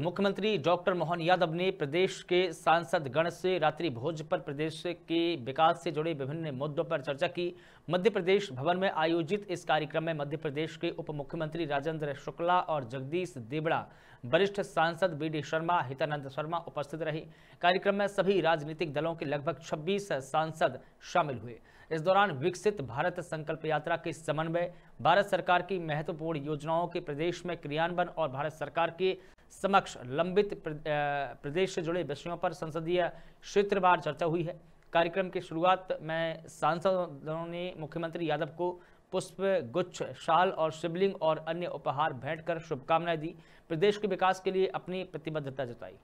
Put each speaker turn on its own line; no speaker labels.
मुख्यमंत्री डॉक्टर मोहन यादव ने प्रदेश के सांसद गण से रात्रि भोज पर प्रदेश के विकास से जुड़े विभिन्न मुद्दों पर चर्चा की मध्य प्रदेश भवन में आयोजित इस कार्यक्रम में मध्य प्रदेश के उप मुख्यमंत्री राजेंद्र शुक्ला और जगदीश देवड़ा वरिष्ठ सांसद बी डी शर्मा हितानंद शर्मा उपस्थित रहे कार्यक्रम में सभी राजनीतिक दलों के लगभग 26 सांसद शामिल हुए इस दौरान विकसित भारत संकल्प यात्रा के समन्वय भारत सरकार की महत्वपूर्ण योजनाओं के प्रदेश में क्रियान्वयन और भारत सरकार के समक्ष लंबित प्रदेश से जुड़े विषयों पर संसदीय क्षेत्रवार चर्चा हुई है कार्यक्रम की शुरुआत में सांसदों ने मुख्यमंत्री यादव को पुष्प गुच्छ शाल और शिवलिंग और अन्य उपहार भेंट कर शुभकामनाएं दी प्रदेश के विकास के लिए अपनी प्रतिबद्धता जताई